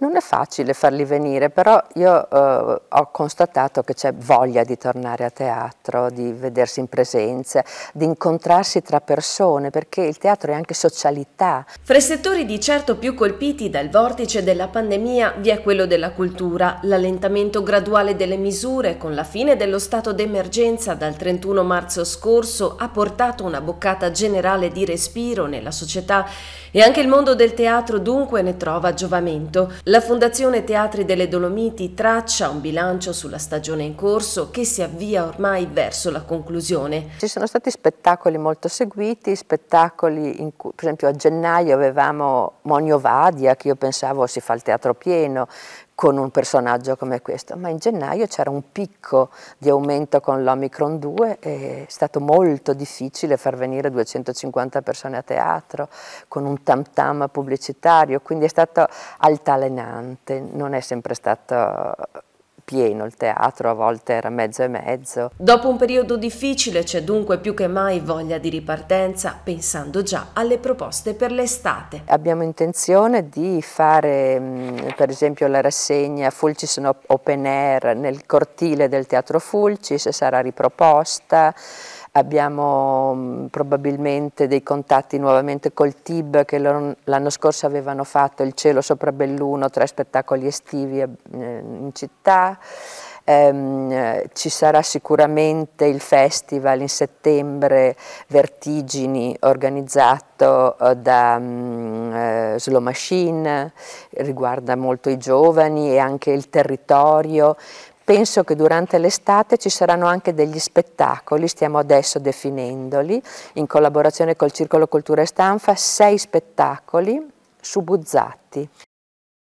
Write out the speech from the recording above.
Non è facile farli venire, però io eh, ho constatato che c'è voglia di tornare a teatro, di vedersi in presenza, di incontrarsi tra persone, perché il teatro è anche socialità. Fra i settori di certo più colpiti dal vortice della pandemia vi è quello della cultura, l'allentamento graduale delle misure con la fine dello stato d'emergenza dal 31 marzo scorso ha portato una boccata generale di respiro nella società e anche il mondo del teatro dunque ne trova giovamento. La Fondazione Teatri delle Dolomiti traccia un bilancio sulla stagione in corso che si avvia ormai verso la conclusione. Ci sono stati spettacoli molto seguiti, spettacoli in cui per esempio a gennaio avevamo Monio Vadia che io pensavo si fa il teatro pieno, con un personaggio come questo, ma in gennaio c'era un picco di aumento con l'Omicron 2 e è stato molto difficile far venire 250 persone a teatro con un tam tam pubblicitario, quindi è stato altalenante, non è sempre stato pieno il teatro, a volte era mezzo e mezzo. Dopo un periodo difficile c'è dunque più che mai voglia di ripartenza, pensando già alle proposte per l'estate. Abbiamo intenzione di fare mm, per esempio la rassegna Fulcis Open Air nel cortile del Teatro Fulcis, sarà riproposta abbiamo mm, probabilmente dei contatti nuovamente col TIB che l'anno scorso avevano fatto il cielo sopra Belluno, tre spettacoli estivi eh, in città, ehm, ci sarà sicuramente il festival in settembre Vertigini organizzato eh, da mh, mm, eh, Slow Machine, riguarda molto i giovani e anche il territorio, Penso che durante l'estate ci saranno anche degli spettacoli, stiamo adesso definendoli, in collaborazione col Circolo Cultura e Stanfa, sei spettacoli su Buzzatti.